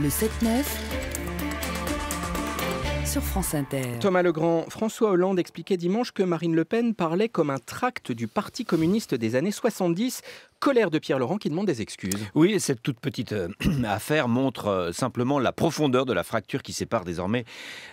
le 7-9 sur France Inter. Thomas Legrand, François Hollande expliquait dimanche que Marine Le Pen parlait comme un tract du Parti communiste des années 70 colère de Pierre Laurent qui demande des excuses. Oui, cette toute petite euh, affaire montre euh, simplement la profondeur de la fracture qui sépare désormais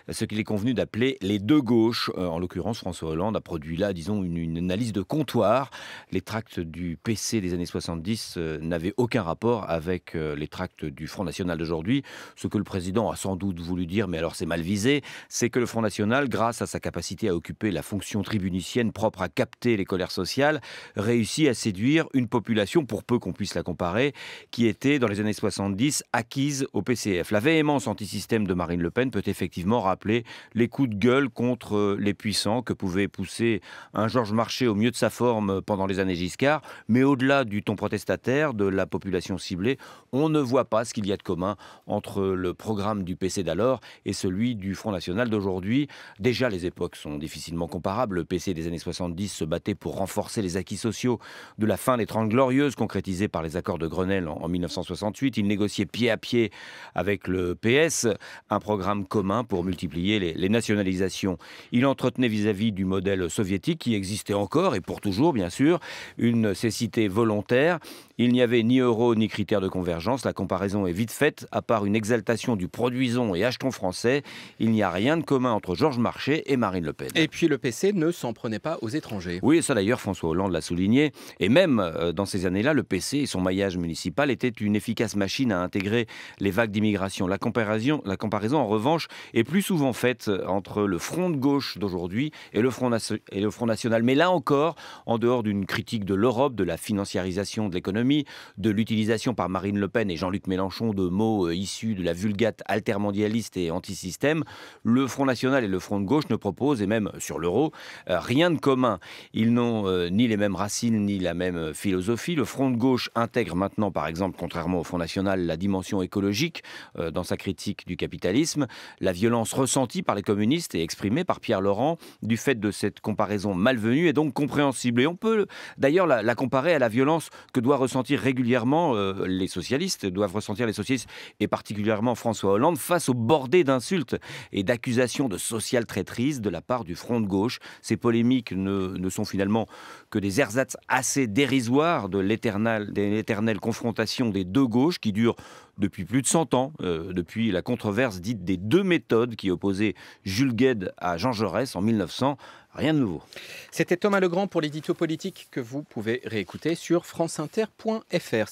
euh, ce qu'il est convenu d'appeler les deux gauches. En l'occurrence, François Hollande a produit là, disons, une, analyse de comptoir. Les tracts du PC des années 70 n'avaient aucun rapport avec les tracts du Front National d'aujourd'hui. Ce que le président a sans doute voulu dire, mais alors c'est mal visé, c'est que le Front National, grâce à sa capacité à occuper la fonction tribunicienne propre à capter les colères sociales, réussit à séduire une population pour peu qu'on puisse la comparer, qui était dans les années 70 acquise au PCF. La véhémence antisystème de Marine Le Pen peut effectivement rappeler les coups de gueule contre euh, les puissants que pouvait pousser un Georges Marchais au mieux de sa forme pendant les années Giscard, mais au-delà du ton protestataire de la population ciblée, on ne voit pas ce qu'il y a de commun entre le programme du PC d'alors et celui du Front National d'aujourd'hui. Déjà, les époques sont difficilement comparables. Le PC des années 70 se battait pour renforcer les acquis sociaux de la fin des 30 glorieuse concrétisée par les accords de Grenelle en, 1968. Il négociait pied à pied avec le PS un programme commun pour multiplier les, nationalisations. Il entretenait vis-à-vis du modèle soviétique qui existait encore et pour toujours, bien sûr, une cécité volontaire. Il n'y avait ni euro ni critères de convergence. La comparaison est vite faite, à part une exaltation du produisons et achetons français. Il n'y a rien de commun entre Georges Marchais et Marine Le Pen. Et puis le PC ne s'en prenait pas aux étrangers. Oui, ça d'ailleurs François Hollande l'a souligné. Et même euh, dans ces années-là, le PC et son maillage municipal étaient une efficace machine à intégrer les vagues d'immigration. La comparaison, la comparaison, en revanche, est plus souvent faite euh, entre le front de gauche d'aujourd'hui et, le front et le Front National. Mais là encore, en dehors d'une critique de l'Europe, de la financiarisation de l'économie, de l'utilisation par Marine Le Pen et Jean-Luc Mélenchon de mots euh, issus de la vulgate altermondialiste et antisystème, le Front National et le Front de gauche ne proposent, et même sur l'euro, euh, rien de commun. Ils n'ont ni les mêmes racines, ni la même philosophie le Front de gauche intègre maintenant, par exemple, contrairement au Front national, la dimension écologique euh, dans sa critique du capitalisme. La violence ressentie par les communistes et exprimée par Pierre Laurent du fait de cette comparaison malvenue est donc compréhensible. Et on peut d'ailleurs la, comparer à la violence que doivent ressentir régulièrement euh, les socialistes, doivent ressentir les socialistes et particulièrement François Hollande face aux bordées d'insultes et d'accusations de social traîtrise de la part du Front de gauche. Ces polémiques ne, ne sont finalement que des ersatz assez dérisoires de l'éternelle confrontation des deux gauches qui dure depuis plus de 100 ans, euh, depuis la controverse dite des deux méthodes qui opposait Jules Gued à Jean Jaurès en 1900. Rien de nouveau. C'était Thomas Legrand pour l'édito politique que vous pouvez réécouter sur franceinter.fr.